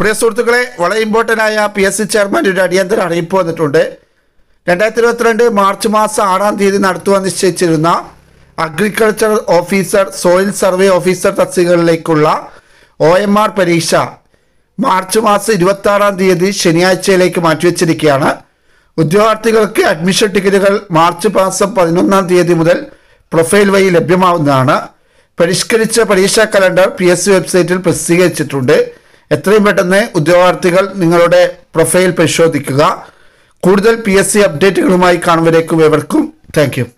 പ്രിയ സുഹൃത്തുക്കളെ വളരെ ഇമ്പോർട്ടൻ്റ് ആയ പി എസ് സി ചെയർമാൻ ഒരു അടിയന്തര അറിയിപ്പ് വന്നിട്ടുണ്ട് രണ്ടായിരത്തി ഇരുപത്തിരണ്ട് മാർച്ച് മാസം ആറാം തീയതി നടത്തുവാൻ നിശ്ചയിച്ചിരുന്ന agriculture officer soil survey officer തസ്തികകളിലേക്കുള്ള ഒ എം ആർ പരീക്ഷ മാർച്ച് മാസം ഇരുപത്തി ആറാം തീയതി ശനിയാഴ്ചയിലേക്ക് മാറ്റിവെച്ചിരിക്കുകയാണ് ഉദ്യോഗാർത്ഥികൾക്ക് അഡ്മിഷൻ ടിക്കറ്റുകൾ മാർച്ച് മാസം പതിനൊന്നാം തീയതി മുതൽ പ്രൊഫൈൽ വഴി ലഭ്യമാവുന്നതാണ് പരിഷ്കരിച്ച പരീക്ഷാ കലണ്ടർ പി എസ് സി വെബ്സൈറ്റിൽ പ്രസിദ്ധീകരിച്ചിട്ടുണ്ട് എത്രയും പെട്ടെന്ന് ഉദ്യോഗാർത്ഥികൾ നിങ്ങളുടെ പ്രൊഫൈൽ പരിശോധിക്കുക കൂടുതൽ പി എസ് സി അപ്ഡേറ്റുകളുമായി കാണുമ്പോഴേക്കും എവർക്കും താങ്ക്